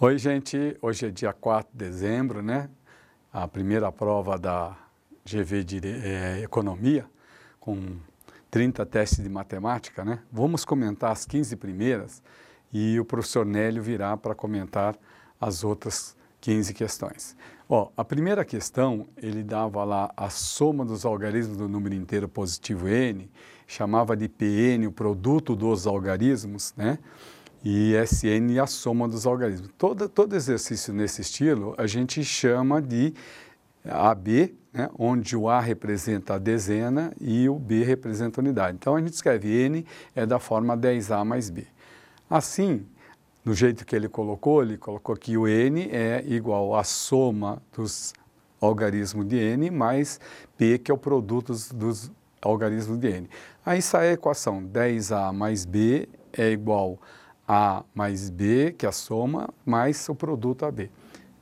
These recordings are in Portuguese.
Oi, gente. Hoje é dia 4 de dezembro, né? A primeira prova da GV de é, Economia, com 30 testes de matemática, né? Vamos comentar as 15 primeiras e o professor Nélio virá para comentar as outras 15 questões. Ó, a primeira questão, ele dava lá a soma dos algarismos do número inteiro positivo n, chamava de Pn o produto dos algarismos, né? e SN e é a soma dos algarismos. Todo, todo exercício nesse estilo a gente chama de AB, né, onde o A representa a dezena e o B representa a unidade. Então a gente escreve N é da forma 10A mais B. Assim, no jeito que ele colocou, ele colocou que o N é igual à soma dos algarismos de N mais P, que é o produto dos, dos algarismos de N. Aí sai a equação 10A mais B é igual a a mais B, que é a soma, mais o produto AB.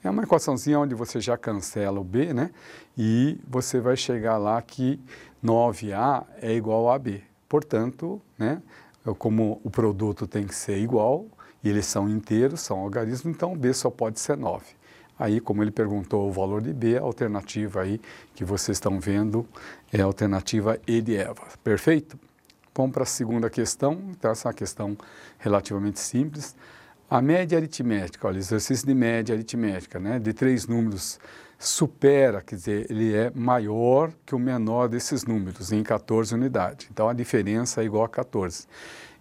É uma equaçãozinha onde você já cancela o B, né? E você vai chegar lá que 9A é igual a b Portanto, né? Como o produto tem que ser igual, e eles são inteiros, são algarismos, então B só pode ser 9. Aí, como ele perguntou o valor de B, a alternativa aí que vocês estão vendo é a alternativa E de Eva. Perfeito? Vamos para a segunda questão, então essa é uma questão relativamente simples. A média aritmética, olha, exercício de média aritmética, né, de três números, supera, quer dizer, ele é maior que o menor desses números, em 14 unidades. Então, a diferença é igual a 14.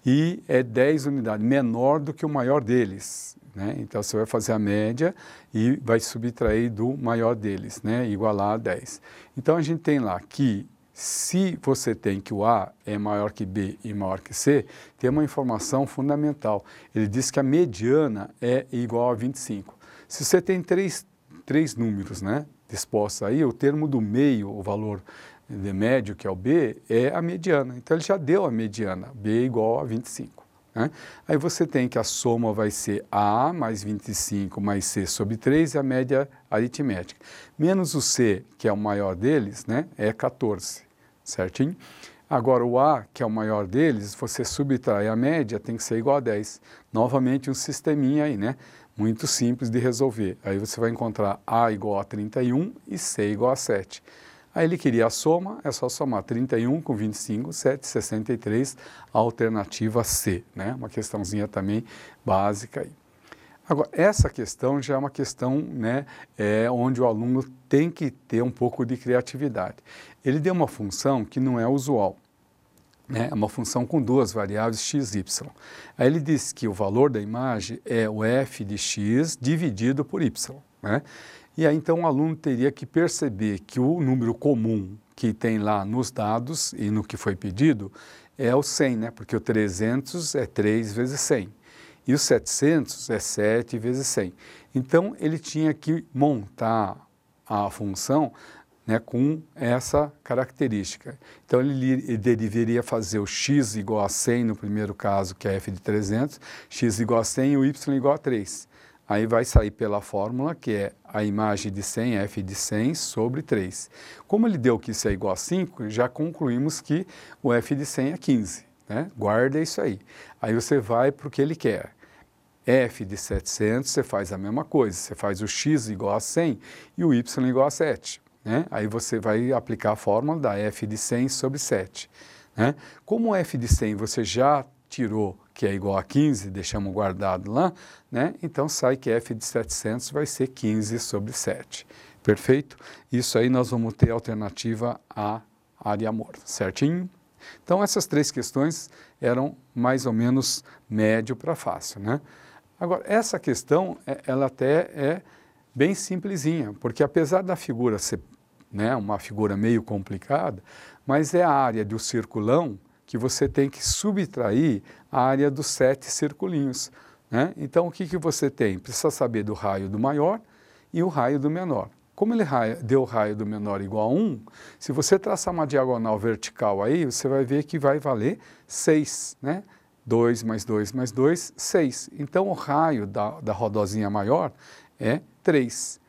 E é 10 unidades, menor do que o maior deles. Né? Então, você vai fazer a média e vai subtrair do maior deles, né? igualar a 10. Então, a gente tem lá que se você tem que o A é maior que B e maior que C, tem uma informação fundamental. Ele diz que a mediana é igual a 25. Se você tem três, três números né, dispostos aí, o termo do meio, o valor de médio, que é o B, é a mediana. Então, ele já deu a mediana, B é igual a 25. Né? Aí você tem que a soma vai ser A mais 25 mais C sobre 3 e a média aritmética. Menos o C, que é o maior deles, né, é 14 certinho? Agora, o A, que é o maior deles, você subtrai a média, tem que ser igual a 10. Novamente, um sisteminha aí, né? Muito simples de resolver. Aí você vai encontrar A igual a 31 e C igual a 7. Aí ele queria a soma, é só somar 31 com 25, 7, 63, alternativa C, né? Uma questãozinha também básica aí. Agora, essa questão já é uma questão né, é, onde o aluno tem que ter um pouco de criatividade. Ele deu uma função que não é usual. Né, é uma função com duas variáveis x e y. Aí ele diz que o valor da imagem é o f de x dividido por y. Né? E aí então o aluno teria que perceber que o número comum que tem lá nos dados e no que foi pedido é o 100, né? porque o 300 é 3 vezes 100. E os 700 é 7 vezes 100. Então, ele tinha que montar a função né, com essa característica. Então, ele, ele, deveria fazer o x igual a 100, no primeiro caso, que é f de 300, x igual a 100 e o y igual a 3. Aí vai sair pela fórmula, que é a imagem de 100, f de 100, sobre 3. Como ele deu que isso é igual a 5, já concluímos que o f de 100 é 15. Né? Guarda isso aí. Aí você vai para o que ele quer f de 700, você faz a mesma coisa, você faz o x igual a 100 e o y igual a 7. Né? Aí você vai aplicar a fórmula da f de 100 sobre 7. Né? Como f de 100 você já tirou que é igual a 15, deixamos guardado lá, né? então sai que f de 700 vai ser 15 sobre 7. Perfeito? Isso aí nós vamos ter alternativa a área morta, certinho? Então essas três questões eram mais ou menos médio para fácil, né? Agora, essa questão, é, ela até é bem simplesinha, porque apesar da figura ser né, uma figura meio complicada, mas é a área do circulão que você tem que subtrair a área dos sete circulinhos. Né? Então, o que, que você tem? Precisa saber do raio do maior e o raio do menor. Como ele raio, deu raio do menor igual a 1, se você traçar uma diagonal vertical aí, você vai ver que vai valer 6, né? 2 mais 2 mais 2, 6. Então, o raio da, da rodozinha maior é 3.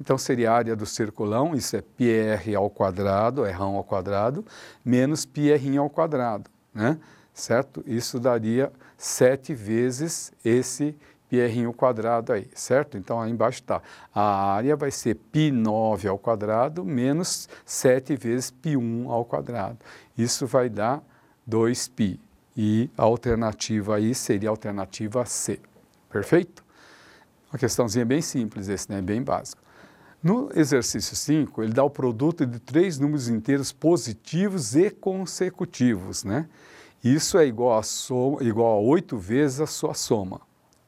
Então, seria a área do circulão, isso é πr ao quadrado, r ao quadrado, é menos πr ao quadrado, né? certo? Isso daria 7 vezes esse πr ao quadrado aí, certo? Então, aí embaixo está, a área vai ser π9 ao quadrado menos 7 vezes π1 ao quadrado. Isso vai dar 2π e a alternativa aí seria a alternativa C. Perfeito? Uma questãozinha bem simples, esse né? bem básico. No exercício 5, ele dá o produto de três números inteiros positivos e consecutivos, né? Isso é igual a, soma, igual a 8 vezes a sua soma,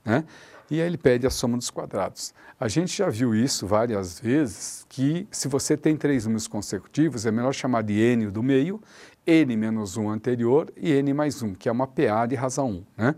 né? E aí ele pede a soma dos quadrados. A gente já viu isso várias vezes, que se você tem três números consecutivos, é melhor chamar de n do meio n menos 1 anterior e n mais 1, que é uma PA de razão 1. Né?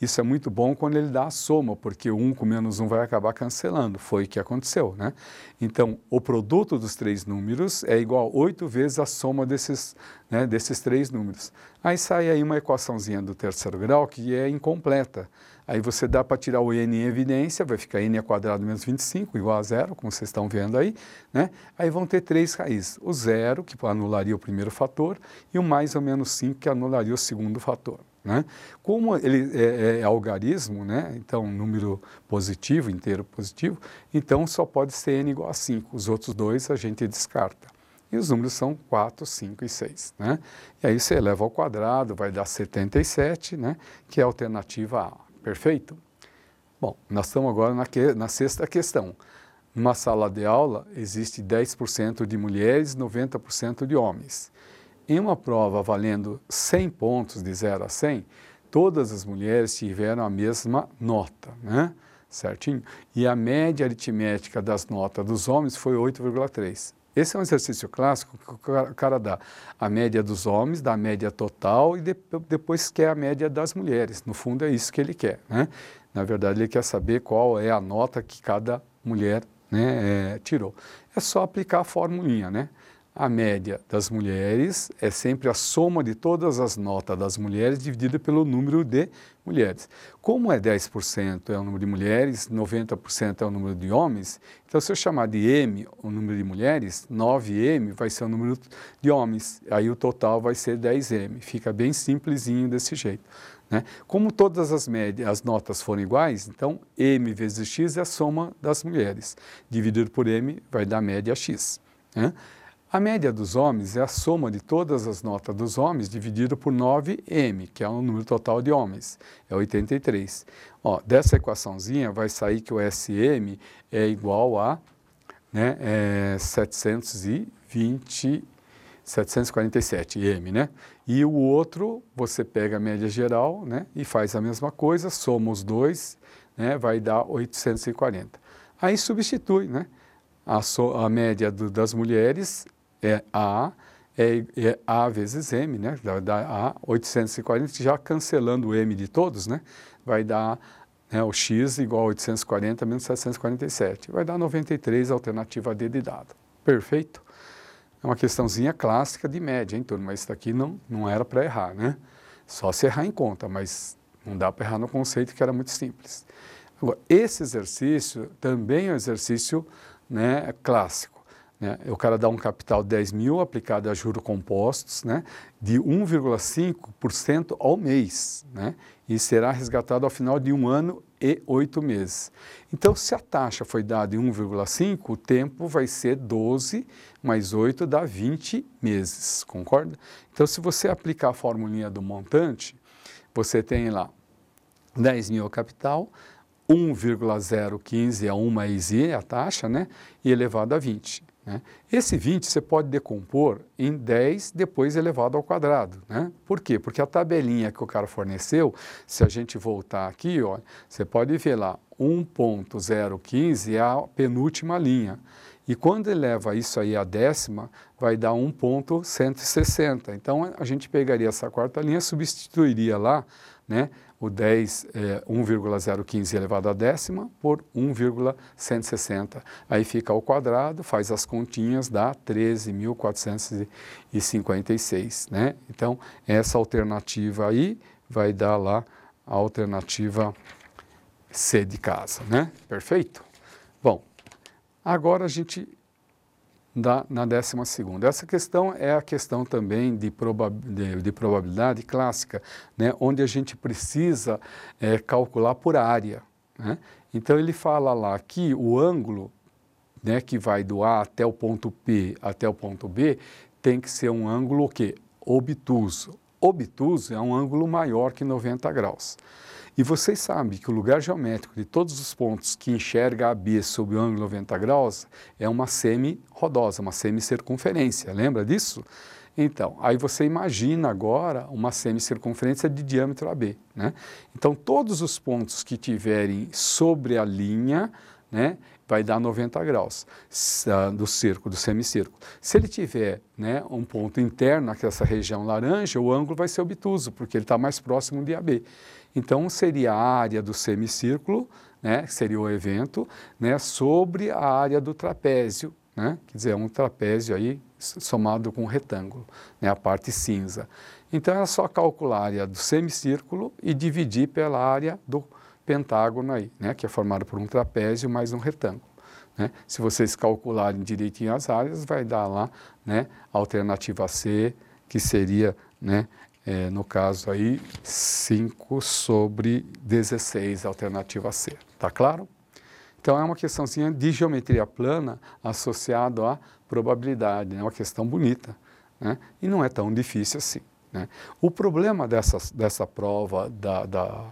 Isso é muito bom quando ele dá a soma, porque um com menos um vai acabar cancelando. Foi o que aconteceu, né? Então, o produto dos três números é igual a oito vezes a soma desses, né, desses três números. Aí sai aí uma equaçãozinha do terceiro grau que é incompleta. Aí você dá para tirar o n em evidência, vai ficar n quadrado menos 25 igual a zero, como vocês estão vendo aí, né? Aí vão ter três raízes, o zero, que anularia o primeiro fator, e o mais ou menos 5, que anularia o segundo fator. Né? Como ele é, é, é, algarismo, né? então número positivo, inteiro positivo, então só pode ser n igual a 5. Os outros dois a gente descarta. E os números são 4, 5 e 6. Né? E aí você eleva ao quadrado, vai dar 77, né? que é a alternativa A. Perfeito? Bom, nós estamos agora na, que, na sexta questão. Numa sala de aula, existe 10% de mulheres, 90% de homens. Em uma prova valendo 100 pontos, de 0 a 100, todas as mulheres tiveram a mesma nota, né? certinho? E a média aritmética das notas dos homens foi 8,3. Esse é um exercício clássico que o cara dá a média dos homens, dá a média total e depois quer a média das mulheres. No fundo, é isso que ele quer. Né? Na verdade, ele quer saber qual é a nota que cada mulher né, é, tirou. É só aplicar a formulinha, né? A média das mulheres é sempre a soma de todas as notas das mulheres dividida pelo número de mulheres. Como é 10% é o número de mulheres, 90% é o número de homens, então se eu chamar de M o número de mulheres, 9M vai ser o número de homens, aí o total vai ser 10M. Fica bem simplesinho desse jeito. Né? Como todas as, médias, as notas foram iguais, então M vezes X é a soma das mulheres. Dividido por M vai dar média X. Né? A média dos homens é a soma de todas as notas dos homens dividido por 9m, que é o número total de homens, é 83. Ó, dessa equaçãozinha vai sair que o SM é igual a né, é 720, 747m, né? E o outro, você pega a média geral né, e faz a mesma coisa, soma os dois, né, vai dar 840. Aí substitui, né? A, so, a média do, das mulheres é A, é, é A vezes M, né? Vai dar A, 840, já cancelando o M de todos, né? Vai dar né, o X igual a 840 menos 747. Vai dar 93, alternativa D de dado. Perfeito? É uma questãozinha clássica de média, hein, turma? Isso daqui não, não era para errar, né? Só se errar em conta, mas não dá para errar no conceito que era muito simples. Agora, esse exercício também é um exercício né, clássico. Né? O cara dá um capital de 10 mil aplicado a juros compostos né? de 1,5% ao mês né? e será resgatado ao final de um ano e oito meses. Então, se a taxa foi dada em 1,5, o tempo vai ser 12 mais 8 dá 20 meses, concorda? Então, se você aplicar a formulinha do montante, você tem lá 10 mil capital, 1,015 a 1 mais i, é a taxa, né? E elevado a 20. Né? Esse 20 você pode decompor em 10 depois elevado ao quadrado. Né? Por quê? Porque a tabelinha que o cara forneceu, se a gente voltar aqui, ó, você pode ver lá, 1.015 é a penúltima linha. E quando eleva isso aí à décima, vai dar 1.160. Então, a gente pegaria essa quarta linha, substituiria lá, né, o 10 é 1,015 elevado à décima por 1,160. Aí fica ao quadrado, faz as continhas, dá 13.456, né? Então, essa alternativa aí vai dar lá a alternativa C de casa, né? Perfeito? Bom, agora a gente da, na 12 segunda. Essa questão é a questão também de, proba de, de probabilidade clássica, né, onde a gente precisa é, calcular por área. Né? Então, ele fala lá que o ângulo né, que vai do A até o ponto P até o ponto B tem que ser um ângulo o quê? obtuso. Obtuso é um ângulo maior que 90 graus. E vocês sabem que o lugar geométrico de todos os pontos que enxerga a B sob o ângulo 90 graus é uma semi-rodosa, uma semicircunferência. Lembra disso? Então, aí você imagina agora uma semicircunferência de diâmetro AB. Né? Então, todos os pontos que tiverem sobre a linha né, vai dar 90 graus do círculo, do semicírculo. Se ele tiver né, um ponto interno, essa região laranja, o ângulo vai ser obtuso, porque ele está mais próximo de AB. Então, seria a área do semicírculo, né, que seria o evento, né, sobre a área do trapézio, né, quer dizer, é um trapézio aí somado com um retângulo, né, a parte cinza. Então, é só calcular a área do semicírculo e dividir pela área do pentágono aí, né, que é formado por um trapézio mais um retângulo. Né? Se vocês calcularem direitinho as áreas, vai dar lá né, a alternativa C, que seria né, é, no caso aí, 5 sobre 16, alternativa C. Tá claro? Então é uma questãozinha de geometria plana associado à probabilidade, é né? uma questão bonita, né? E não é tão difícil assim. Né? O problema dessa, dessa prova da, da,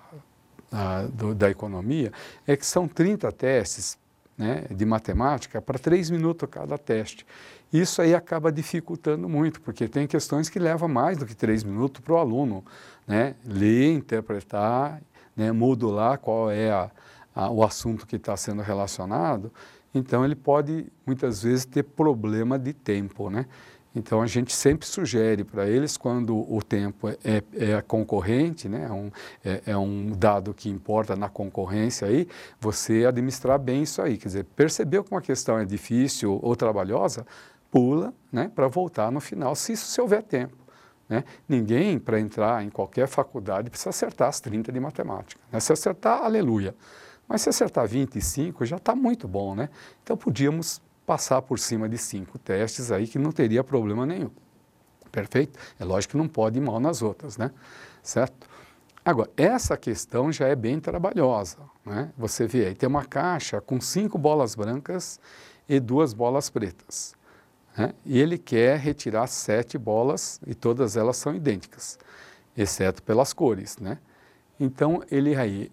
da, da economia é que são 30 testes né, de matemática para três minutos cada teste. Isso aí acaba dificultando muito, porque tem questões que levam mais do que três minutos para o aluno né, ler, interpretar, né, modular qual é a, a, o assunto que está sendo relacionado. Então, ele pode, muitas vezes, ter problema de tempo, né? Então, a gente sempre sugere para eles, quando o tempo é, é, é concorrente, né, é um, é, é, um dado que importa na concorrência, aí, você administrar bem isso aí. Quer dizer, percebeu que uma questão é difícil ou trabalhosa, pula né, para voltar no final, se isso se houver tempo. Né? Ninguém, para entrar em qualquer faculdade, precisa acertar as 30 de matemática. Né? Se acertar, aleluia. Mas se acertar 25, já está muito bom, né? Então, podíamos passar por cima de cinco testes aí que não teria problema nenhum. Perfeito? É lógico que não pode ir mal nas outras, né? Certo? Agora, essa questão já é bem trabalhosa, né? Você vê aí, tem uma caixa com cinco bolas brancas e duas bolas pretas. Né? E ele quer retirar sete bolas e todas elas são idênticas, exceto pelas cores, né? Então, ele aí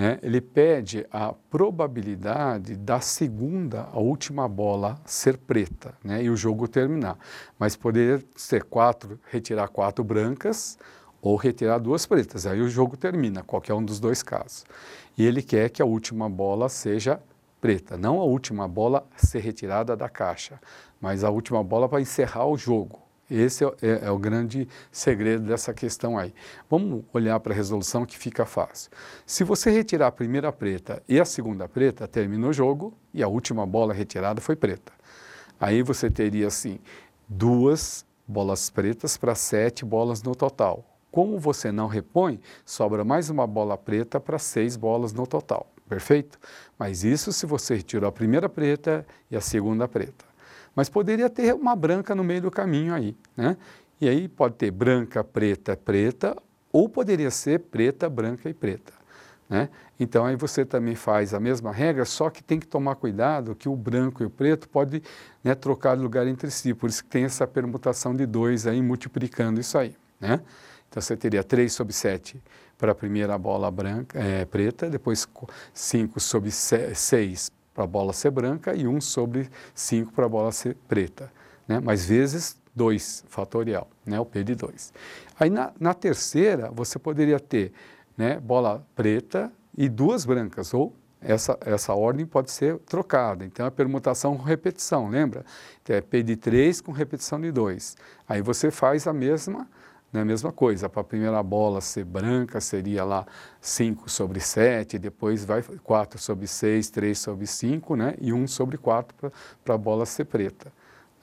né, ele pede a probabilidade da segunda, a última bola, ser preta né, e o jogo terminar. Mas poderia ser quatro, retirar quatro brancas ou retirar duas pretas. Aí o jogo termina, qualquer um dos dois casos. E ele quer que a última bola seja preta, não a última bola ser retirada da caixa, mas a última bola para encerrar o jogo. Esse é, é, é o grande segredo dessa questão aí. Vamos olhar para a resolução que fica fácil. Se você retirar a primeira preta e a segunda preta, termina o jogo e a última bola retirada foi preta. Aí você teria, assim, duas bolas pretas para sete bolas no total. Como você não repõe, sobra mais uma bola preta para seis bolas no total. Perfeito? Mas isso se você retirou a primeira preta e a segunda preta. Mas poderia ter uma branca no meio do caminho aí, né? E aí pode ter branca, preta, preta, ou poderia ser preta, branca e preta. Né? Então aí você também faz a mesma regra, só que tem que tomar cuidado que o branco e o preto pode né, trocar de lugar entre si, por isso que tem essa permutação de dois aí multiplicando isso aí. Né? Então você teria 3 sobre 7 para a primeira bola branca, é, preta, depois 5 sobre 6 para a bola ser branca e 1 sobre 5 para a bola ser preta, né? mas vezes 2 fatorial, né? o P de 2. Aí na, na, terceira, você poderia ter né, bola preta e duas brancas, ou essa, essa ordem pode ser trocada. Então, é permutação com repetição, lembra? Então, é P de 3 com repetição de 2. Aí você faz a mesma não é a mesma coisa, para a primeira bola ser branca seria lá 5 sobre 7, depois vai 4 sobre 6, 3 sobre 5 né? e 1 sobre 4 para a bola ser preta.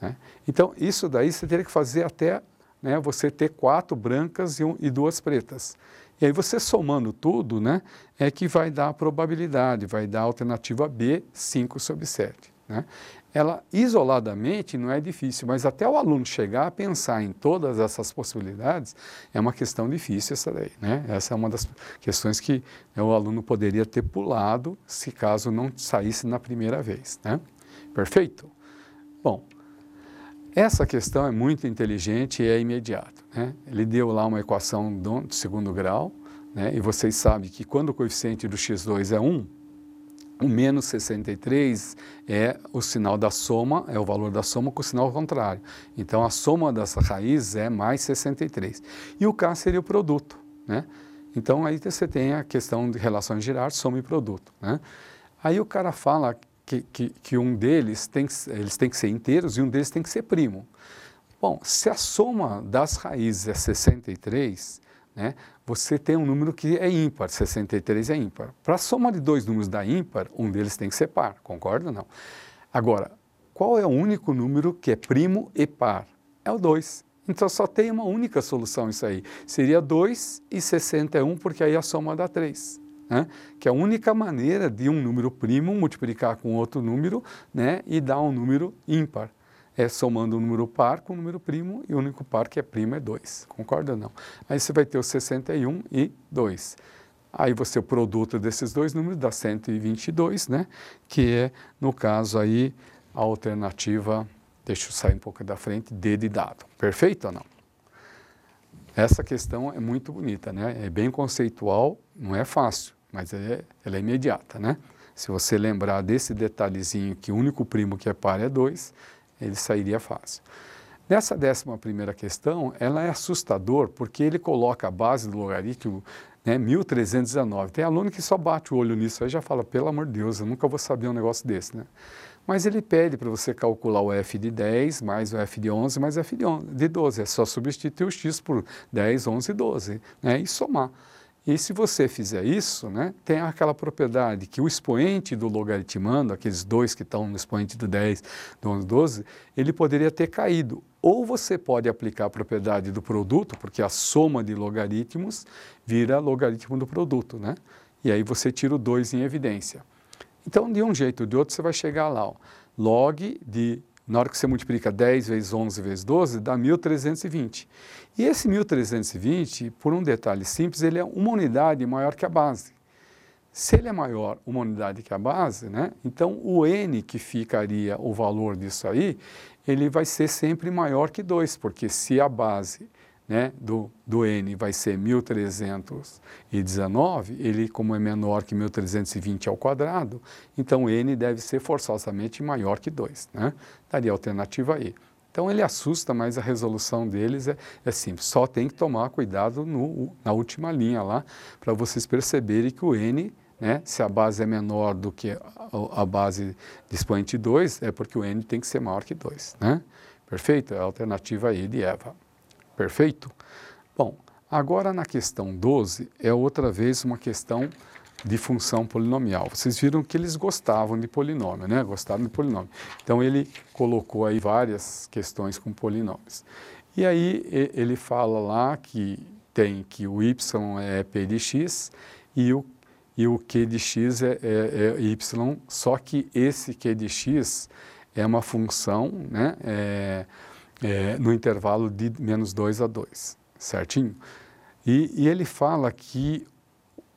Né? Então, isso daí você teria que fazer até né, você ter 4 brancas e, um, e duas pretas. E aí você somando tudo, né, é que vai dar a probabilidade, vai dar a alternativa B, 5 sobre 7. Né? Ela, isoladamente, não é difícil, mas até o aluno chegar a pensar em todas essas possibilidades, é uma questão difícil essa daí. Né? Essa é uma das questões que né, o aluno poderia ter pulado se caso não saísse na primeira vez. Né? Perfeito? Bom, essa questão é muito inteligente e é imediata. Né? Ele deu lá uma equação do segundo grau, né? e vocês sabem que quando o coeficiente do x2 é 1, o menos 63 é o sinal da soma, é o valor da soma com o sinal contrário. Então, a soma dessa raiz é mais 63. E o K seria o produto, né? Então, aí você tem a questão de relações girar, soma e produto, né? Aí o cara fala que, que, que um deles tem, que, eles tem que ser inteiros e um deles tem que ser primo. Bom, se a soma das raízes é 63, né? você tem um número que é ímpar, 63 é ímpar. Para a soma de dois números da ímpar, um deles tem que ser par, concorda ou não? Agora, qual é o único número que é primo e par? É o 2. Então só tem uma única solução isso aí. Seria 2 e 61, porque aí a soma dá 3. Né? Que é a única maneira de um número primo multiplicar com outro número né? e dar um número ímpar é somando um número par com um número primo, e o único par que é primo é 2, concorda ou não? Aí você vai ter o 61 e 2. Aí você, o produto desses dois números dá 122, né? Que é, no caso aí, a alternativa, deixa eu sair um pouco da frente, D de dado. Perfeito ou não? Essa questão é muito bonita, né? É bem conceitual, não é fácil, mas é, ela é imediata, né? Se você lembrar desse detalhezinho que o único primo que é par é 2, ele sairia fácil. Nessa décima primeira questão, ela é assustador porque ele coloca a base do logaritmo né, 1319. Tem aluno que só bate o olho nisso aí já fala, pelo amor de Deus, eu nunca vou saber um negócio desse, né? Mas ele pede para você calcular o f de 10 mais o f de 11 mais o f de, de 12. É só substituir o x por 10, 11 e 12 né, e somar. E se você fizer isso, né, tem aquela propriedade que o expoente do logaritmando, aqueles dois que estão no expoente do 10, do 11, 12, ele poderia ter caído. Ou você pode aplicar a propriedade do produto, porque a soma de logaritmos vira logaritmo do produto, né? E aí você tira o 2 em evidência. Então, de um jeito ou de outro, você vai chegar lá, ó, log de na hora que você multiplica 10 vezes 11 vezes 12, dá 1.320. E esse 1.320, por um detalhe simples, ele é uma unidade maior que a base. Se ele é maior uma unidade que a base, né, então o n que ficaria o valor disso aí, ele vai ser sempre maior que 2, porque se a base né, do, do N vai ser 1319, ele, como é menor que 1320 ao quadrado, então N deve ser forçosamente maior que 2. Né? Daria a alternativa E. Então ele assusta, mas a resolução deles é, é simples. Só tem que tomar cuidado no, na última linha lá, para vocês perceberem que o N né? Se a base é menor do que a, a base de expoente 2, é porque o n tem que ser maior que 2. Né? Perfeito? É a alternativa aí de Eva. Perfeito? Bom, agora na questão 12 é outra vez uma questão de função polinomial. Vocês viram que eles gostavam de polinômio, né? Gostavam de polinômio. Então ele colocou aí várias questões com polinômios. E aí ele fala lá que tem que o y é p de x e o, e o q de x é, é, é y, só que esse q de x é uma função, né? É, é, no intervalo de menos 2 a 2, certinho? E, e, ele fala que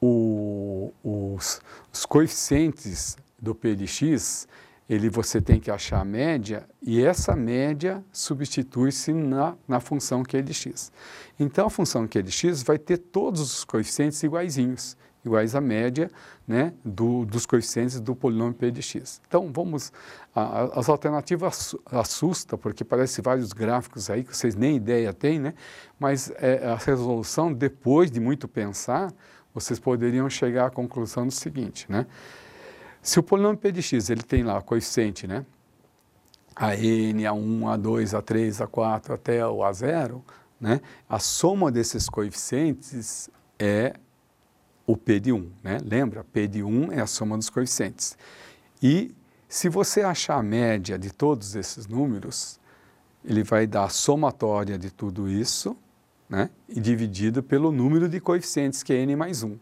o, os, os, coeficientes do PLX, ele, você tem que achar a média e essa média substitui-se na, na função QLX. Então, a função QLX vai ter todos os coeficientes iguaizinhos iguais à média né, do, dos coeficientes do polinômio P de x. Então, vamos, a, a, as alternativas assusta porque parece vários gráficos aí que vocês nem ideia têm, né? mas é, a resolução, depois de muito pensar, vocês poderiam chegar à conclusão do seguinte, né? Se o polinômio P de x, ele tem lá coeficiente, né? a n, a 1, a 2, a 3, a 4, até o a 0, né? a soma desses coeficientes é o P de 1. Né? Lembra? P de 1 é a soma dos coeficientes. E se você achar a média de todos esses números, ele vai dar a somatória de tudo isso né? e dividido pelo número de coeficientes, que é n mais 1.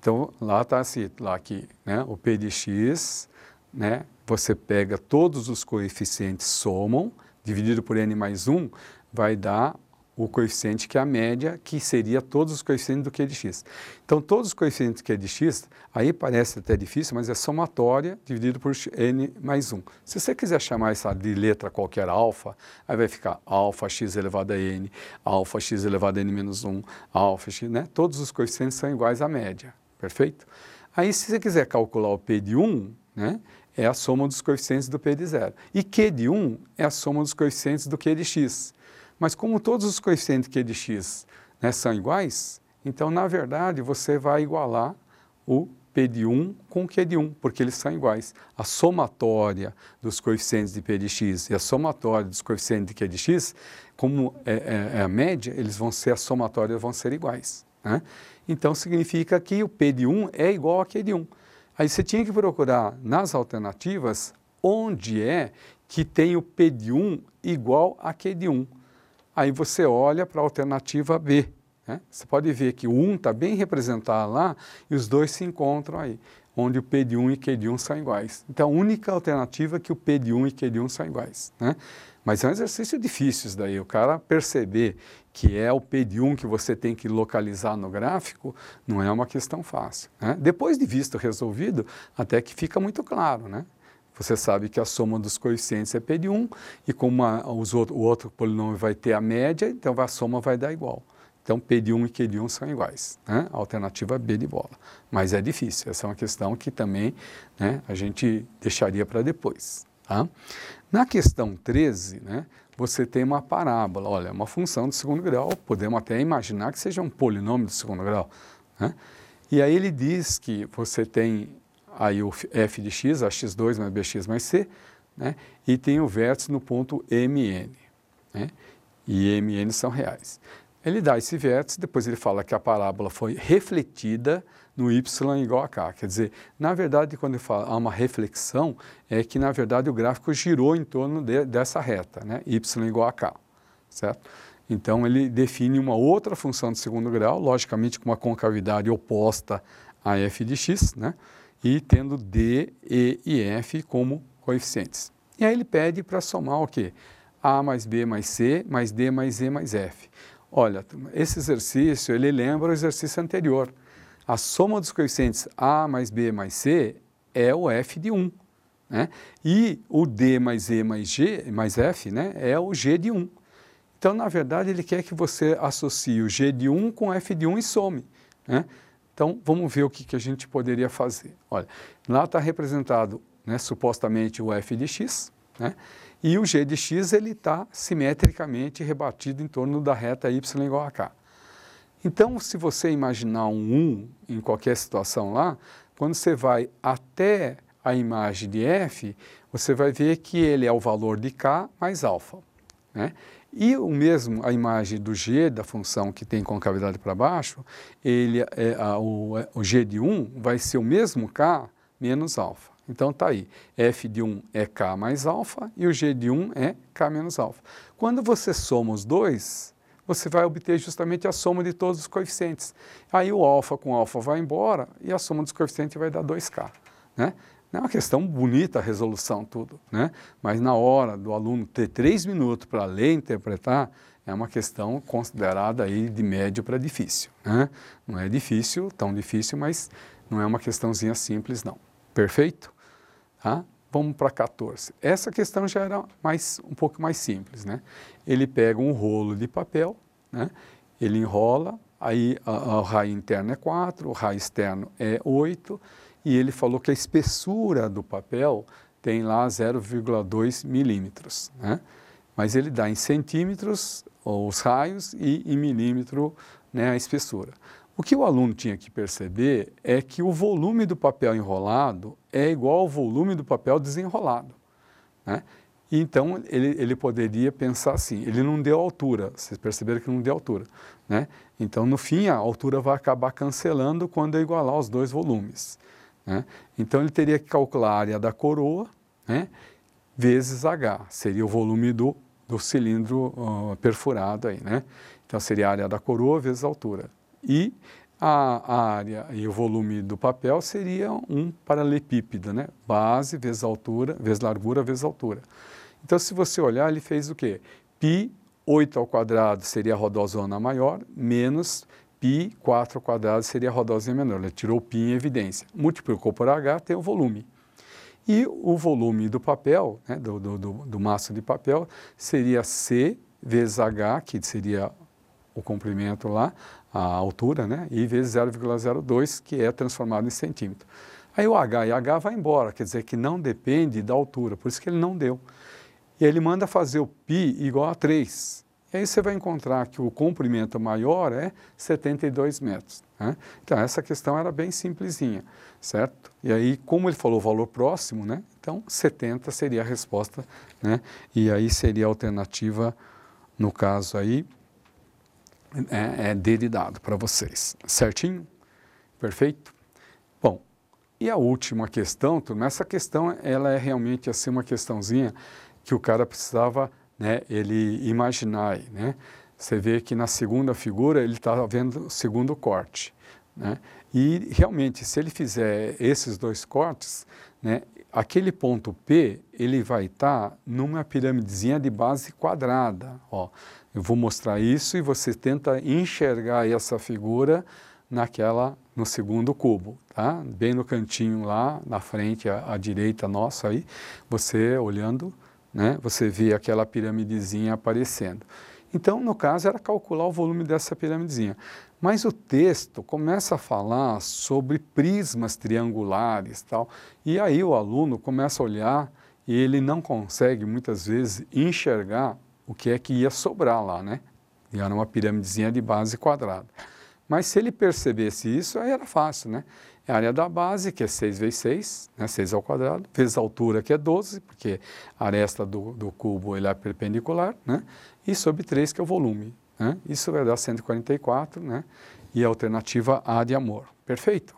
Então, lá está escrito lá que né? o P de x, né? você pega todos os coeficientes, somam, dividido por n mais 1, vai dar o coeficiente que é a média, que seria todos os coeficientes do Q de x. Então, todos os coeficientes do Q de x, aí parece até difícil, mas é somatória dividido por n mais 1. Se você quiser chamar essa de letra qualquer alfa, aí vai ficar alfa x elevado a n, alfa x elevado a n menos 1, alfa x, né? Todos os coeficientes são iguais à média, perfeito? Aí, se você quiser calcular o P de 1, né? É a soma dos coeficientes do P de 0. E Q de 1 é a soma dos coeficientes do Q de x. Mas como todos os coeficientes q é de x né, são iguais, então, na verdade, você vai igualar o P de 1 com o Q de 1, porque eles são iguais. A somatória dos coeficientes de P de x e a somatória dos coeficientes de Q de x, como é, é, é a média, eles vão ser, a somatória vão ser iguais. Né? Então, significa que o P de 1 é igual a Q de 1. Aí você tinha que procurar nas alternativas onde é que tem o P de 1 igual a Q de 1. Aí você olha para a alternativa B. Né? Você pode ver que o 1 está bem representado lá e os dois se encontram aí, onde o P de 1 e Q de 1 são iguais. Então, a única alternativa é que o P de 1 e Q de 1 são iguais. Né? Mas é um exercício difícil isso daí. O cara perceber que é o P de 1 que você tem que localizar no gráfico, não é uma questão fácil. Né? Depois de visto resolvido, até que fica muito claro, né? Você sabe que a soma dos coeficientes é P1 de e como a, os outro, o outro polinômio vai ter a média, então a soma vai dar igual. Então, P1 de e Q1 de são iguais, né? alternativa é B de bola. Mas é difícil, essa é uma questão que também né, a gente deixaria para depois. Tá? Na questão 13, né, você tem uma parábola, olha, uma função do segundo grau, podemos até imaginar que seja um polinômio do segundo grau. Né? E aí ele diz que você tem aí o f de x, ax2 mais bx mais c, né? e tem o vértice no ponto mn. Né? E mn são reais. Ele dá esse vértice, depois ele fala que a parábola foi refletida no y igual a k. Quer dizer, na verdade, quando ele fala, há uma reflexão, é que, na verdade, o gráfico girou em torno de, dessa reta, né? y igual a k, certo? Então, ele define uma outra função de segundo grau, logicamente com uma concavidade oposta a f de x, né? e tendo D, E e F como coeficientes. E aí ele pede para somar o quê? A mais B mais C mais D mais E mais F. Olha, esse exercício, ele lembra o exercício anterior. A soma dos coeficientes A mais B mais C é o F de 1. Né? E o D mais E mais, G, mais F né? é o G de 1. Então, na verdade, ele quer que você associe o G de 1 com F de 1 e some. Né? Então, vamos ver o que, que a gente poderia fazer. Olha, lá está representado, né, supostamente, o f de x, né, e o g de x está simetricamente rebatido em torno da reta y igual a k. Então, se você imaginar um 1 em qualquer situação lá, quando você vai até a imagem de f, você vai ver que ele é o valor de k mais alfa. Né? E o mesmo, a imagem do g da função que tem concavidade para baixo, ele, é, a, o, o, g de 1 vai ser o mesmo k menos alfa. Então está aí, f de 1 é k mais alfa e o g de 1 é k menos alfa. Quando você soma os dois, você vai obter justamente a soma de todos os coeficientes. Aí o alfa com alfa vai embora e a soma dos coeficientes vai dar 2k. Né? É uma questão bonita a resolução, tudo, né? mas na hora do aluno ter três minutos para ler e interpretar, é uma questão considerada aí de médio para difícil. Né? Não é difícil, tão difícil, mas não é uma questãozinha simples, não. Perfeito? Tá? Vamos para 14. Essa questão já era mais, um pouco mais simples. Né? Ele pega um rolo de papel, né? ele enrola, aí o raio interno é 4, o raio externo é 8, e ele falou que a espessura do papel tem lá 0,2 milímetros, né? Mas ele dá em centímetros os raios e em milímetro né, a espessura. O que o aluno tinha que perceber é que o volume do papel enrolado é igual ao volume do papel desenrolado. Né? Então, ele, ele poderia pensar assim, ele não deu altura, vocês perceberam que não deu altura. Né? Então, no fim, a altura vai acabar cancelando quando eu igualar os dois volumes. Né? Então ele teria que calcular a área da coroa né? vezes H, seria o volume do, do cilindro uh, perfurado aí, né? Então seria a área da coroa vezes a altura. E a, a área e o volume do papel seria um paralelepípedo, né? Base vezes altura, vezes largura, vezes altura. Então se você olhar, ele fez o quê? Pi 8 ao quadrado seria a rodozona maior, menos pi 4 ao quadrado seria a rodosinha menor, ele tirou o pi em evidência. Multiplicou por h, tem o volume. E o volume do papel, né, do, do, do, do maço de papel, seria C vezes H, que seria o comprimento lá, a altura, né, e vezes 0,02, que é transformado em centímetro. Aí o H e H vai embora, quer dizer que não depende da altura, por isso que ele não deu. E Ele manda fazer o π igual a 3. E aí você vai encontrar que o comprimento maior é 72 metros. Né? Então, essa questão era bem simplesinha, certo? E aí, como ele falou o valor próximo, né? Então, 70 seria a resposta, né? E aí seria a alternativa, no caso aí, é, é dele dado para vocês. Certinho? Perfeito? Bom, e a última questão, turma, essa questão, ela é realmente assim uma questãozinha que o cara precisava né, ele imaginar. Né? Você vê que na segunda figura ele está vendo o segundo corte. Né? E realmente, se ele fizer esses dois cortes, né, aquele ponto P ele vai estar tá numa piramidezinha de base quadrada. Ó, eu vou mostrar isso e você tenta enxergar essa figura naquela no segundo cubo, tá? Bem no cantinho lá na frente à, à direita nossa aí, você olhando né? Você vê aquela piramidezinha aparecendo. Então, no caso, era calcular o volume dessa piramidezinha. Mas o texto começa a falar sobre prismas triangulares tal, e aí o aluno começa a olhar e ele não consegue, muitas vezes, enxergar o que é que ia sobrar lá, né? E era uma piramidezinha de base quadrada. Mas se ele percebesse isso, aí era fácil, né? É a área da base, que é 6 vezes 6, né? 6 ao quadrado, vezes a altura, que é 12, porque a aresta do, do cubo ele é perpendicular, né? E sobre 3, que é o volume. Né? Isso vai dar 144, né? E a alternativa A de amor. Perfeito?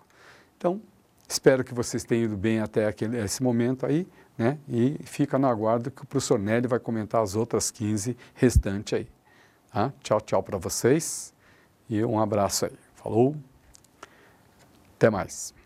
Então, espero que vocês tenham ido bem até aquele, esse momento aí, né? E fica no aguardo que o professor Nelly vai comentar as outras 15 restantes aí. Tá? Tchau, tchau para vocês. E um abraço aí. Falou, até mais.